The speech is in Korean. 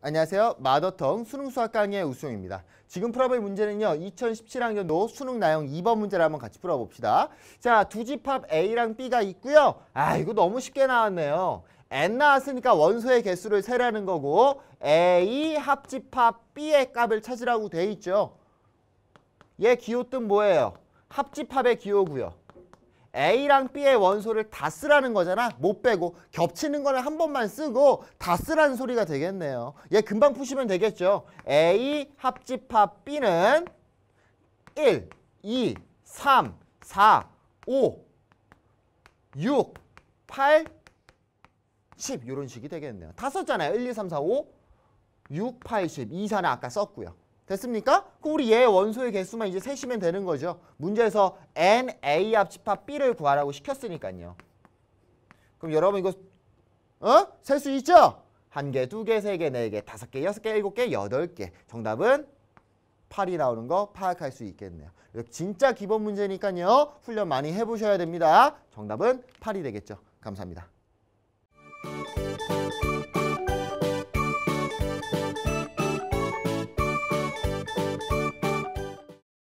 안녕하세요. 마더텅 수능 수학 강의 의 우수입니다. 지금 풀어볼 문제는요. 2017학년도 수능 나형 2번 문제를 한번 같이 풀어봅시다. 자, 두 집합 A랑 B가 있고요. 아, 이거 너무 쉽게 나왔네요. N 나왔으니까 원소의 개수를 세라는 거고 A 합집합 B의 값을 찾으라고 돼 있죠. 얘 기호 뜬 뭐예요? 합집합의 기호고요. A랑 B의 원소를 다 쓰라는 거잖아. 못 빼고 겹치는 거는 한 번만 쓰고 다 쓰라는 소리가 되겠네요. 얘 금방 푸시면 되겠죠. A 합집합 B는 1, 2, 3, 4, 5, 6, 8, 10 이런 식이 되겠네요. 다 썼잖아요. 1, 2, 3, 4, 5, 6, 8, 10. 2, 4는 아까 썼고요. 됐습니까? 그럼 우리 얘 원소의 개수만 이제 세시면 되는 거죠. 문제에서 n, a 합집합 b를 구하라고 시켰으니까요. 그럼 여러분 이거 어? 셀 수 있죠? 한 개, 두 개, 세 개, 네 개, 다섯 개, 여섯 개, 일곱 개, 여덟 개. 정답은 8이 나오는 거 파악할 수 있겠네요. 진짜 기본 문제니까요. 훈련 많이 해보셔야 됩니다. 정답은 8이 되겠죠. 감사합니다.